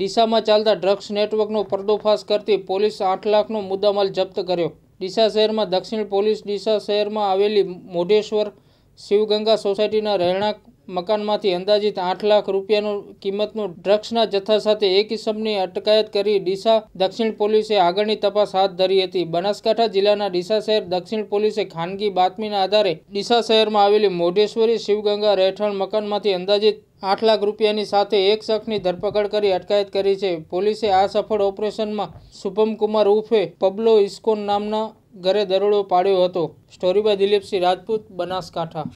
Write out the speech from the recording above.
ડીસામાં ચાલતા ડ્રગ્સ નેટવર્કનો પર્દોફાશ કરતી પોલીસ આઠ લાખનો મુદ્દામાલ જપ્ત કર્યો ડીસા શહેરમાં દક્ષિણ પોલીસ ડીસા શહેરમાં આવેલી મોઢેશ્વર શિવગંગા સોસાયટીના રહેણાંક મકાનમાંથી અંદાજિત આઠ લાખ રૂપિયાનું કિંમતનું ડ્રગ્સના જથ્થા સાથે એક ઇસમની અટકાયત કરી ડીસા દક્ષિણ પોલીસે આગળની તપાસ હાથ ધરી હતી બનાસકાંઠા જિલ્લાના ડીસા શહેર દક્ષિણ પોલીસે ખાનગી બાતમીના આધારે ડીસા શહેરમાં આવેલી મોઢેશ્વરી શિવગંગા રહેઠાણ મકાનમાંથી અંદાજિત આઠ લાખ રૂપિયાની સાથે એક શખની ધરપકડ કરી અટકાયત કરી છે પોલીસે આ સફળ ઓપરેશનમાં શુભમ કુમાર ઉર્ફે પબ્લો ઇસ્કોન નામના ઘરે દરોડો પાડ્યો હતો સ્ટોરી બાય દિલીપસિંહ રાજપૂત બનાસકાંઠા